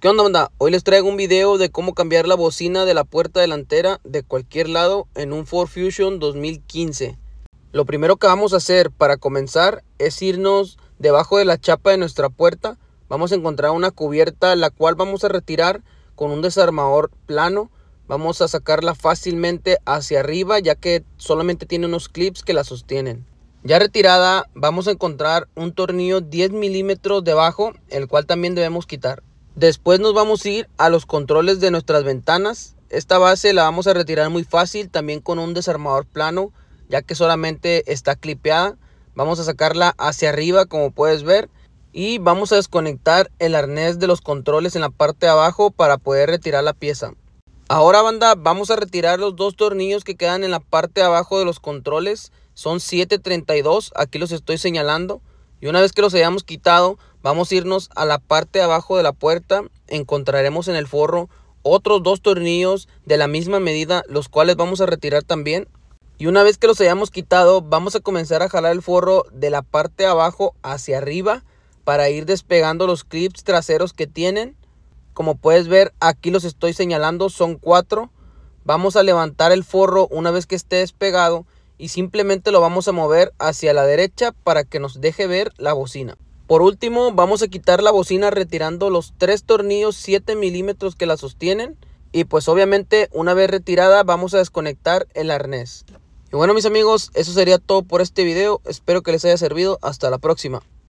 ¿Qué onda banda? Hoy les traigo un video de cómo cambiar la bocina de la puerta delantera de cualquier lado en un Ford Fusion 2015. Lo primero que vamos a hacer para comenzar es irnos debajo de la chapa de nuestra puerta. Vamos a encontrar una cubierta la cual vamos a retirar con un desarmador plano. Vamos a sacarla fácilmente hacia arriba ya que solamente tiene unos clips que la sostienen. Ya retirada vamos a encontrar un tornillo 10 milímetros debajo el cual también debemos quitar. Después nos vamos a ir a los controles de nuestras ventanas. Esta base la vamos a retirar muy fácil, también con un desarmador plano, ya que solamente está clipeada. Vamos a sacarla hacia arriba, como puedes ver. Y vamos a desconectar el arnés de los controles en la parte de abajo para poder retirar la pieza. Ahora banda, vamos a retirar los dos tornillos que quedan en la parte de abajo de los controles. Son 732, aquí los estoy señalando. Y una vez que los hayamos quitado, vamos a irnos a la parte de abajo de la puerta. Encontraremos en el forro otros dos tornillos de la misma medida, los cuales vamos a retirar también. Y una vez que los hayamos quitado, vamos a comenzar a jalar el forro de la parte de abajo hacia arriba para ir despegando los clips traseros que tienen. Como puedes ver, aquí los estoy señalando, son cuatro. Vamos a levantar el forro una vez que esté despegado y simplemente lo vamos a mover hacia la derecha para que nos deje ver la bocina. Por último vamos a quitar la bocina retirando los tres tornillos 7 milímetros que la sostienen y pues obviamente una vez retirada vamos a desconectar el arnés. Y bueno mis amigos, eso sería todo por este video, espero que les haya servido, hasta la próxima.